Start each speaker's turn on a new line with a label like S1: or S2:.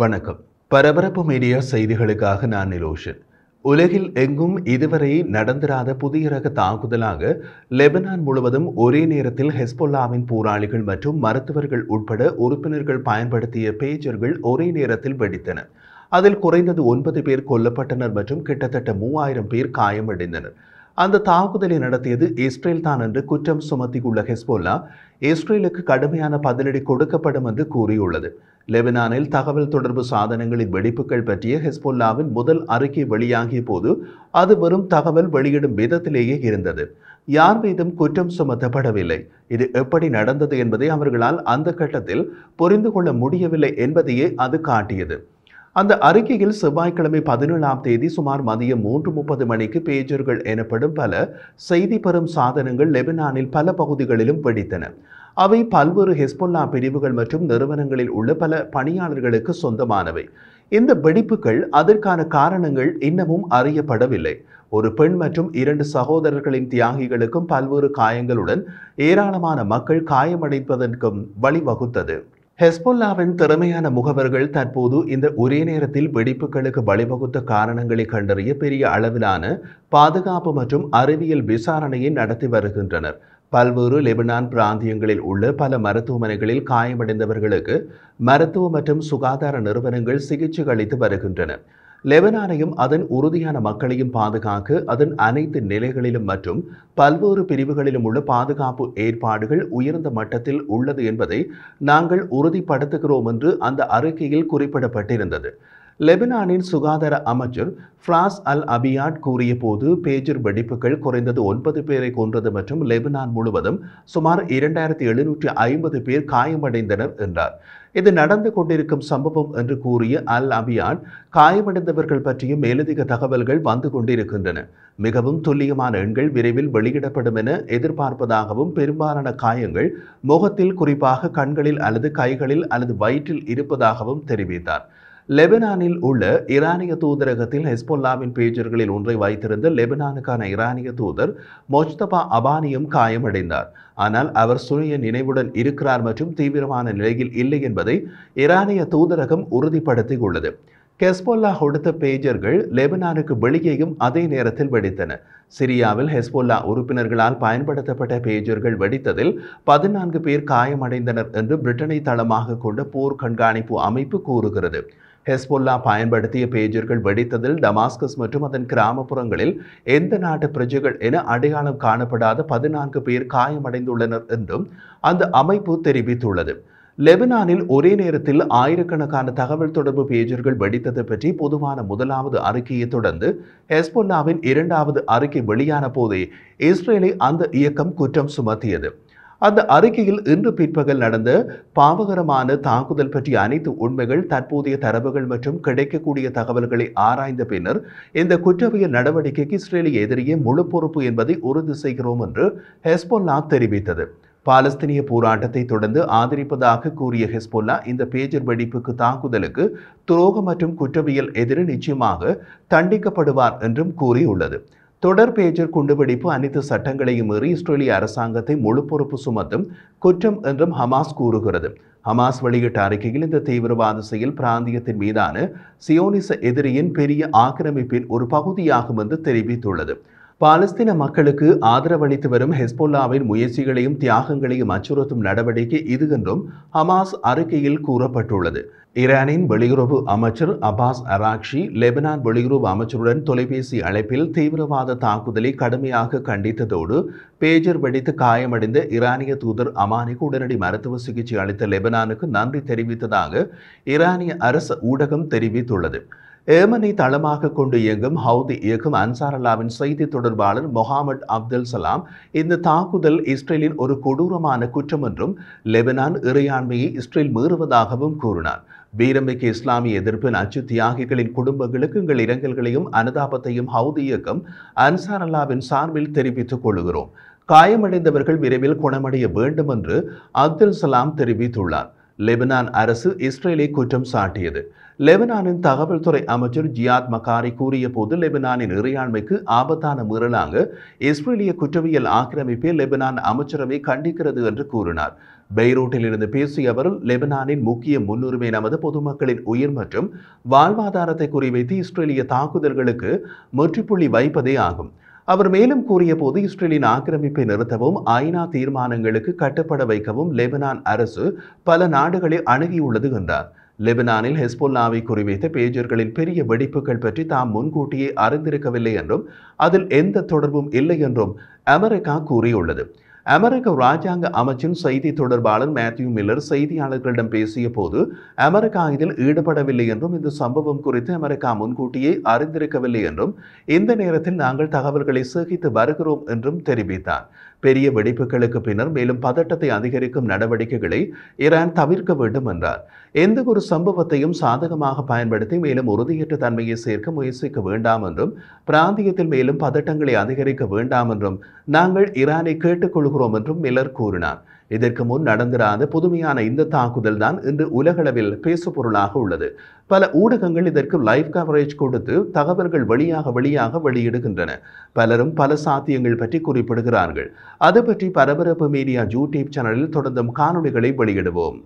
S1: வணக்கம் பரபரப்பு மீடியா செய்திகளுக்காக நான் நிலோஷன் உலகில் எங்கும் இதுவரை நடந்திராத புதிய ரக தாக்குதலாக லெபனான் முழுவதும் ஒரே நேரத்தில் ஹெஸ்பொல்லாவின் போராளிகள் மற்றும் மருத்துவர்கள் உட்பட உறுப்பினர்கள் பயன்படுத்திய பேஜர்கள் ஒரே நேரத்தில் வெடித்தன அதில் குறைந்தது ஒன்பது பேர் கொல்லப்பட்டனர் மற்றும் கிட்டத்தட்ட மூவாயிரம் பேர் காயமடைந்தனர் அந்த தாக்குதலை நடத்தியது இஸ்ரேல் தான் என்று குற்றம் சுமத்தியுள்ள ஹெஸ்போல்லா இஸ்ரேலுக்கு கடுமையான பதிலடி கொடுக்கப்படும் என்று கூறியுள்ளது லெபனானில் தகவல் தொடர்பு சாதனங்களின் வெடிப்புகள் பற்றிய ஹெஸ்போல்லாவின் முதல் அறிக்கை வெளியாகிய போது அது வெறும் தகவல் வெளியிடும் விதத்திலேயே இருந்தது யார் மீதும் குற்றம் சுமத்தப்படவில்லை இது எப்படி நடந்தது என்பதை அவர்களால் அந்த கட்டத்தில் புரிந்து கொள்ள முடியவில்லை என்பதையே அது காட்டியது அந்த அறிக்கையில் செவ்வாய்க்கிழமை பதினேழாம் தேதி சுமார் மதியம் மூன்று முப்பது மணிக்கு பேஜர்கள் எனப்படும் பல செய்தி பெறும் சாதனங்கள் லெபனானில் பல பகுதிகளிலும் வெடித்தன அவை பல்வேறு ஹெஸ்பொல்லா பிரிவுகள் மற்றும் நிறுவனங்களில் உள்ள பல பணியாளர்களுக்கு சொந்தமானவை இந்த வெடிப்புகள் அதற்கான காரணங்கள் இன்னமும் அறியப்படவில்லை ஒரு பெண் மற்றும் இரண்டு சகோதரர்களின் தியாகிகளுக்கும் பல்வேறு காயங்களுடன் ஏராளமான மக்கள் காயமடைப்பதற்கும் வழிவகுத்தது ஹெஸ்பொல்லாவின் திறமையான முகவர்கள் தற்போது இந்த ஒரே நேரத்தில் வெடிப்புகளுக்கு வழிவகுத்த காரணங்களை கண்டறிய பெரிய அளவிலான பாதுகாப்பு மற்றும் அறிவியல் விசாரணையை நடத்தி வருகின்றனர் பல்வேறு லெபனான் பிராந்தியங்களில் உள்ள பல மருத்துவமனைகளில் காயமடைந்தவர்களுக்கு மருத்துவ மற்றும் சுகாதார நிறுவனங்கள் சிகிச்சை அளித்து வருகின்றன லெபனானையும் அதன் உறுதியான மக்களையும் பாதுகாக்க அதன் அனைத்து நிலைகளிலும் மற்றும் பல்வேறு பிரிவுகளிலும் உள்ள பாதுகாப்பு ஏற்பாடுகள் உயர்ந்த மட்டத்தில் உள்ளது என்பதை நாங்கள் உறுதிப்படுத்துகிறோம் என்று அந்த அறிக்கையில் குறிப்பிடப்பட்டிருந்தது லெபனானின் சுகாதார அமைச்சர் ஃப்ராஸ் அல் அபியாட் கூறிய போது பேஜர் வெடிப்புகள் குறைந்தது ஒன்பது பேரை கொன்றது மற்றும் லெபனான் முழுவதும் சுமார் இரண்டாயிரத்தி எழுநூற்றி ஐம்பது பேர் காயமடைந்தனர் என்றார் இது நடந்து கொண்டிருக்கும் சம்பவம் என்று கூறிய அல் அபியாட் காயமடைந்தவர்கள் பற்றிய மேலதிக தகவல்கள் வந்து கொண்டிருக்கின்றன மிகவும் துல்லியமான எண்கள் விரைவில் வெளியிடப்படும் என எதிர்பார்ப்பதாகவும் பெரும்பாலான காயங்கள் முகத்தில் குறிப்பாக கண்களில் அல்லது கைகளில் அல்லது வயிற்றில் இருப்பதாகவும் தெரிவித்தார் லெபனானில் உள்ள ஈரானிய தூதரகத்தில் ஹெஸ்பொல்லாவின் பேஜர்களில் ஒன்றை வைத்திருந்த லெபனானுக்கான ஈரானிய தூதர் மொஜ்தபா அபானியும் காயமடைந்தார் ஆனால் அவர் சுழிய நினைவுடன் இருக்கிறார் மற்றும் தீவிரமான நிலையில் இல்லை என்பதை ஈரானிய தூதரகம் உறுதிப்படுத்தியுள்ளது ஹெஸ்போல்லா கொடுத்த பேஜர்கள் லெபனானுக்கு வெளியேயும் அதே நேரத்தில் வெடித்தன சிரியாவில் ஹெஸ்போல்லா உறுப்பினர்களால் பயன்படுத்தப்பட்ட பேஜர்கள் வெடித்ததில் பதினான்கு பேர் காயமடைந்தனர் என்று பிரிட்டனை தளமாக கொண்ட போர் கண்காணிப்பு அமைப்பு கூறுகிறது ஹெஸ்பொல்லா பயன்படுத்திய பேஜர்கள் வெடித்ததில் டமாஸ்கஸ் மற்றும் அதன் கிராமப்புறங்களில் எந்த நாட்டு பிரஜைகள் என அடையாளம் காணப்படாத பதினான்கு பேர் காயமடைந்துள்ளனர் என்றும் அந்த அமைப்பு தெரிவித்துள்ளது லெபனானில் ஒரே நேரத்தில் ஆயிரக்கணக்கான தகவல் தொடர்பு பேஜர்கள் வெடித்தது பற்றி பொதுவான முதலாவது அறிக்கையை தொடர்ந்து ஹெஸ்பொல்லாவின் இரண்டாவது அறிக்கை வெளியான போதே இஸ்ரேலை அந்த இயக்கம் குற்றம் சுமத்தியது அந்த அறிக்கையில் இன்று பிற்பகல் நடந்த பாவகரமான தாக்குதல் பற்றிய அனைத்து உண்மைகள் தற்போதைய தரவுகள் மற்றும் கிடைக்கக்கூடிய தகவல்களை ஆராய்ந்த பின்னர் இந்த குற்றவியல் நடவடிக்கைக்கு இஸ்ரேலிய எதிரியே முழு பொறுப்பு என்பதை உறுதி செய்கிறோம் என்று ஹெஸ்போல்லா தெரிவித்தது பாலஸ்தீனிய போராட்டத்தை தொடர்ந்து ஆதரிப்பதாக கூறிய ஹெஸ்போல்லா இந்த பேஜர் வெடிப்புக்கு தாக்குதலுக்கு துரோகம் மற்றும் குற்றவியல் எதிரி நிச்சயமாக தண்டிக்கப்படுவார் என்றும் கூறியுள்ளது தொடர் பேஜர் குண்டுபிடிப்பு அனைத்து சட்டங்களையும் மீறி இஸ்ரேலிய அரசாங்கத்தை முழு பொறுப்பு சுமத்தும் குற்றம் என்றும் ஹமாஸ் கூறுகிறது ஹமாஸ் வெளியிட்ட அறிக்கையில் இந்த தீவிரவாத செயல் பிராந்தியத்தின் மீதான சியோனிச எதிரியின் பெரிய ஆக்கிரமிப்பின் ஒரு பகுதியாகும் என்று தெரிவித்துள்ளது பாலஸ்தீன மக்களுக்கு ஆதரவளித்து வரும் ஹெஸ்போல்லாவின் முயற்சிகளையும் தியாகங்களையும் அச்சுறுத்தும் நடவடிக்கை இது என்றும் ஹமாஸ் அறிக்கையில் கூறப்பட்டுள்ளது ஈரானின் வெளியுறவு அமைச்சர் அபாஸ் அராக்ஷி லெபனான் வெளியுறவு அமைச்சருடன் தொலைபேசி அழைப்பில் தீவிரவாத தாக்குதலை கடுமையாக கண்டித்ததோடு பேஜர் வெடித்து காயமடைந்த ஈரானிய தூதர் அமானிக்கு உடனடி மருத்துவ சிகிச்சை அளித்த லெபனானுக்கு நன்றி தெரிவித்ததாக ஈரானிய அரசு ஊடகம் தெரிவித்துள்ளது ஏமனை தளமாக கொண்டு இயங்கும் ஹவுதி இயக்கம் அன்சாரல்லாவின் செய்தி தொடர்பாளர் முகமது அப்துல் சலாம் இந்த தாக்குதல் இஸ்ரேலின் ஒரு கொடூரமான குற்றம் என்றும் லெபனான் இறையாண்மையை இஸ்ரேல் மீறுவதாகவும் கூறினார் வீரமிக்க இஸ்லாமிய எதிர்ப்பின் அச்சு தியாகிகளின் குடும்பங்களுக்கு எங்கள் இரங்கல்களையும் அனுதாபத்தையும் ஹவுதி இயக்கம் அன்சாரல்லாவின் சார்பில் தெரிவித்துக் கொள்கிறோம் காயமடைந்தவர்கள் விரைவில் குணமடைய வேண்டும் என்று அப்துல் சலாம் தெரிவித்துள்ளார் லெபனான் அரசு இஸ்ரேலை குற்றம் சாட்டியது லெபனானின் தகவல் துறை அமைச்சர் ஜியாத் மகாரி கூறிய போது லெபனானின் இறையாண்மைக்கு ஆபத்தான மீறலாக இஸ்ரேலிய குற்றவியல் ஆக்கிரமிப்பை லெபனான் அமைச்சரவை கண்டிக்கிறது என்று கூறினார் பெய்ரூட்டில் இருந்து பேசிய அவர் லெபனானின் முக்கிய முன்னுரிமை நமது பொதுமக்களின் உயிர் மற்றும் வாழ்வாதாரத்தை குறிவைத்து இஸ்ரேலிய தாக்குதல்களுக்கு முற்றுப்புள்ளி வைப்பதே ஆகும் அவர் மேலும் கூறிய போது இஸ்ரேலின் ஆக்கிரமிப்பை நிறுத்தவும் ஐநா தீர்மானங்களுக்கு கட்டுப்பட வைக்கவும் லெபனான் அரசு பல நாடுகளை அணுகியுள்ளது என்றார் லெபனானில் ஹெஸ்போல்லாவை குறிவைத்த பேஜர்களின் பெரிய வெடிப்புகள் பற்றி தாம் முன்கூட்டியே அறிந்திருக்கவில்லை என்றும் அதில் எந்த தொடர்பும் இல்லை என்றும் அமெரிக்கா கூறியுள்ளது அமெரிக்க ராஜாங்க அமைச்சின் செய்தி தொடர்பாளர் மேத்யூ மில்லர் செய்தியாளர்களிடம் பேசிய போது அமெரிக்கா இதில் ஈடுபடவில்லை என்றும் இந்த சம்பவம் குறித்து அமெரிக்கா முன்கூட்டியே அறிந்திருக்கவில்லை என்றும் இந்த நேரத்தில் நாங்கள் தகவல்களை சேகித்து வருகிறோம் என்றும் தெரிவித்தார் பெரிய வெடிப்புகளுக்கு பின்னர் மேலும் பதட்டத்தை அதிகரிக்கும் நடவடிக்கைகளை ஈரான் தவிர்க்க வேண்டும் என்றார் எந்த ஒரு சம்பவத்தையும் சாதகமாக பயன்படுத்தி மேலும் உறுதியற்ற தன்மையை சேர்க்க முயற்சிக்க வேண்டாம் என்றும் பிராந்தியத்தில் மேலும் பதட்டங்களை அதிகரிக்க வேண்டாம் என்றும் நாங்கள் ஈரானை கேட்டுக்கொள்கிறோம் என்றும் மில்லர் கூறினார் இதற்கு முன் நடந்திராத புதுமையான இந்த தாக்குதல் தான் இன்று உலகளவில் பேசுபொருளாக உள்ளது பல ஊடகங்கள் இதற்கு லைவ் கவரேஜ் கொடுத்து தகவல்கள் வழியாக வழியாக வெளியிடுகின்றன பலரும் பல சாத்தியங்கள் பற்றி குறிப்பிடுகிறார்கள் அது பற்றி பரபரப்பு மீடியா யூடியூப் சேனலில் தொடர்ந்தும் காணொலிகளை வெளியிடுவோம்